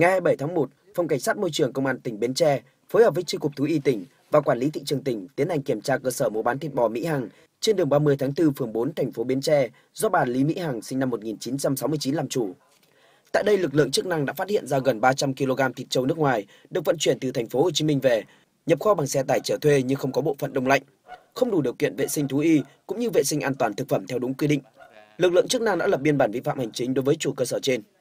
Ngày 27 tháng 1, Phòng Cảnh sát Môi trường Công an tỉnh Bến Tre phối hợp với Chi cục Thú y tỉnh và Quản lý thị trường tỉnh tiến hành kiểm tra cơ sở mua bán thịt bò Mỹ Hằng trên đường 30 tháng 4 phường 4 thành phố Bến Tre do bà Lý Mỹ Hằng sinh năm 1969 làm chủ. Tại đây lực lượng chức năng đã phát hiện ra gần 300 kg thịt trâu nước ngoài được vận chuyển từ thành phố Hồ Chí Minh về, nhập kho bằng xe tải chở thuê nhưng không có bộ phận đông lạnh, không đủ điều kiện vệ sinh thú y cũng như vệ sinh an toàn thực phẩm theo đúng quy định. Lực lượng chức năng đã lập biên bản vi phạm hành chính đối với chủ cơ sở trên.